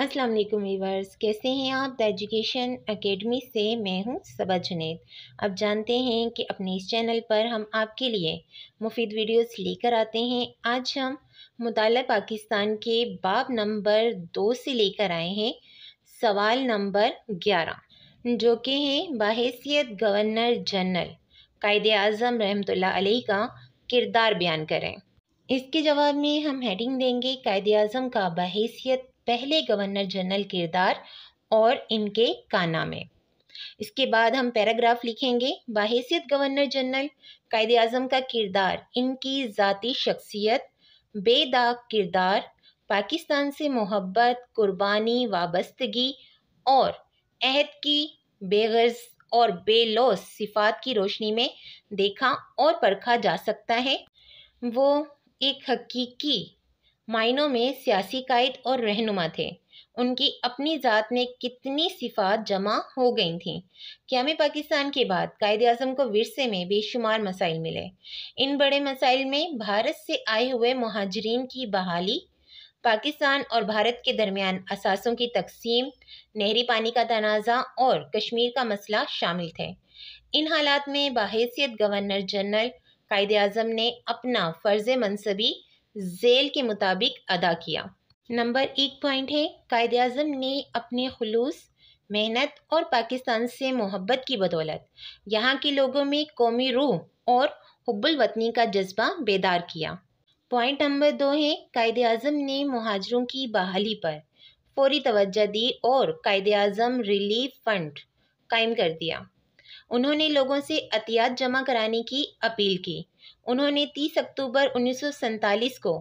अस्सलाम वालेकुम वीवर्स कैसे हैं आप द एजुकेशन एकेडमी से मैं हूं सबा जुनेद अब जानते हैं कि अपने इस चैनल पर हम आपके लिए मुफीद वीडियोस लेकर आते हैं आज हम मुताल पाकिस्तान के बाब नंबर दो से लेकर आए हैं सवाल नंबर ग्यारह जो कि हैं बाहसीत गवर्नर जनरल कायद अजम रहमत अलही का किरदार बयान करें इसके जवाब में हम हेडिंग देंगे कायद अजम का बहसीत पहले गवर्नर जनरल किरदार और इनके काना में इसके बाद हम पैराग्राफ लिखेंगे बाहसीत गवर्नर जनरल कायद अजम का किरदार इनकी ज़ाती शख्सियत बेदाग किरदार पाकिस्तान से मोहब्बत कुर्बानी वाबस्तगी और अहद की बेगर्ज और बेलौस सिफात की रोशनी में देखा और परखा जा सकता है वो एक हकीकी मायनों में सियासी कायद और रहनुमा थे उनकी अपनी ज़ात में कितनी सिफात जमा हो गई थी क्या पाकिस्तान के बाद कायद अजम को विरसे में बेशुमार मसाइल मिले इन बड़े मसाइल में भारत से आए हुए महाजरीन की बहाली पाकिस्तान और भारत के दरमियान असासों की तकसीम नहरी पानी का तनाज़ा और कश्मीर का मसला शामिल थे इन हालात में बाहसीत गवर्नर जनरल कायद अजम ने अपना फ़र्ज़ मनसबी जेल के मुताबिक अदा किया नंबर एक पॉइंट है कायद अजम ने अपने खलूस मेहनत और पाकिस्तान से मोहब्बत की बदौलत यहाँ के लोगों में कौमी रूह और हब्बुल वतनी का जज्बा बेदार किया पॉइंट नंबर दो है कायद अजम ने महाजरों की बहाली पर फौरी तवज्जो दी और कायद अजम रिलीफ फंड कायम कर दिया उन्होंने लोगों से अतियात जमा कराने की अपील की उन्होंने 30 अक्टूबर उन्नीस को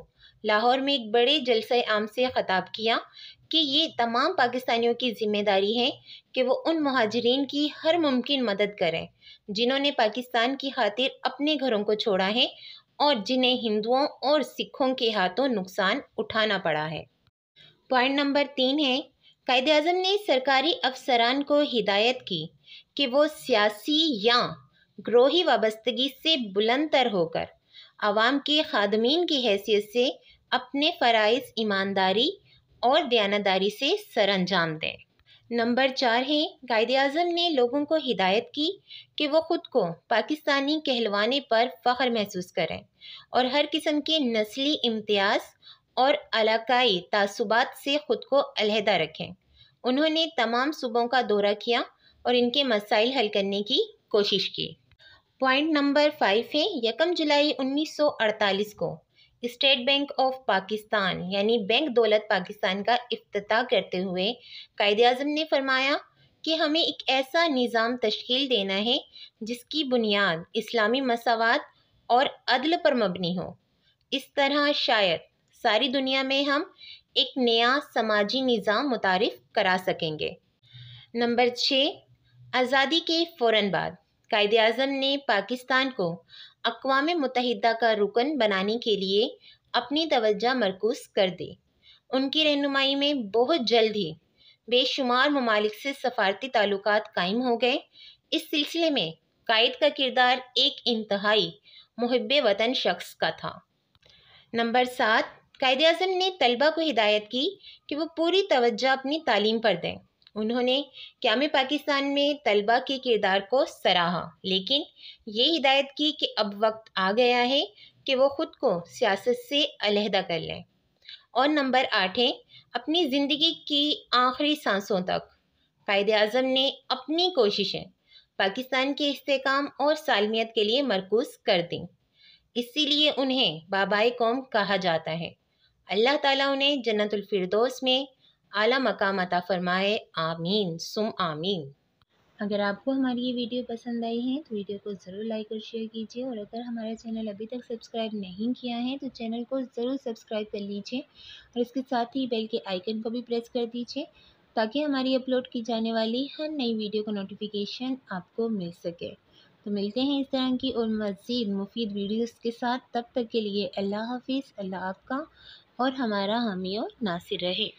लाहौर में एक बड़े जलसे आम से ख़ताब किया कि ये तमाम पाकिस्तानियों की जिम्मेदारी है कि वो उन महाजरीन की हर मुमकिन मदद करें जिन्होंने पाकिस्तान की खातिर अपने घरों को छोड़ा है और जिन्हें हिंदुओं और सिखों के हाथों नुकसान उठाना पड़ा है पॉइंट नंबर तीन है कायद अजम ने सरकारी अफसरान को हिदायत की कि वो सियासी या ग्रोही वाबस्तगी से तर होकर आवाम के खादमीन की हैसियत से अपने फ़रज़ ईमानदारी और दयानदारी से अंजाम दें नंबर चार है कायद अजम ने लोगों को हिदायत की कि वो ख़ुद को पाकिस्तानी कहलवाने पर फ़ख्र महसूस करें और हर किस्म के नस्ली इम्तियाज़ और अलाकाई तसुबात से ख़ुद को अलहदा रखें उन्होंने तमाम सूबों का दौरा किया और इनके मसाइल हल करने की कोशिश की पॉइंट नंबर फाइव है यकम जुलाई 1948 को स्टेट बैंक ऑफ पाकिस्तान यानी बैंक दौलत पाकिस्तान का अफ्ताह करते हुए कायद अजम ने फरमाया कि हमें एक ऐसा निज़ाम तश्ील देना है जिसकी बुनियाद इस्लामी मसावत और अदल पर मबनी हो इस तरह शायद सारी दुनिया में हम एक नया समाजी निज़ाम मुतारफ करा सकेंगे नंबर छः आज़ादी के फ़ौर बाद कायद अजम ने पाकिस्तान को अकवा मुतहदा का रुकन बनाने के लिए अपनी तवज्जा मरकूज कर दी उनकी रहनुमाई में बहुत जल्द ही बेशुमार ममालिक से सफारती ताल्लुक कायम हो गए इस सिलसिले में कायद का किरदार एक इंतहाई मुहब वतन शख्स का था नंबर सात कायद अजम ने तलबा को हिदायत की कि वो पूरी तवज्जो अपनी तालीम पर दें उन्होंने क्याम पाकिस्तान में तलबा के किरदार को सराहा लेकिन ये हिदायत की कि अब वक्त आ गया है कि वो ख़ुद को सियासत से अलहदा कर लें और नंबर आठ है अपनी ज़िंदगी की आखिरी सांसों तक कायद अजम ने अपनी कोशिशें पाकिस्तान के इसकाम और सालमियत के लिए मरकूज कर दी इसीलिए उन्हें बाबाई कौम कहा जाता है अल्लाह ताला उन्हें जन्नतुल फिरदौस में आला मकाम अता फरमाए आमीन सुम आमीन अगर आपको हमारी ये वीडियो पसंद आई है तो वीडियो को ज़रूर लाइक और शेयर कीजिए और अगर हमारा चैनल अभी तक सब्सक्राइब नहीं किया है तो चैनल को ज़रूर सब्सक्राइब कर लीजिए और इसके साथ ही बेल के आइकन को भी प्रेस कर दीजिए ताकि हमारी अपलोड की जाने वाली हर नई वीडियो का नोटिफिकेशन आपको मिल सके तो मिलते हैं इस तरह की और मज़ीद मुफीद वीडियोस के साथ तब तक के लिए अल्लाह हाफिज़ अल्लाह आपका और हमारा और नासिर रहे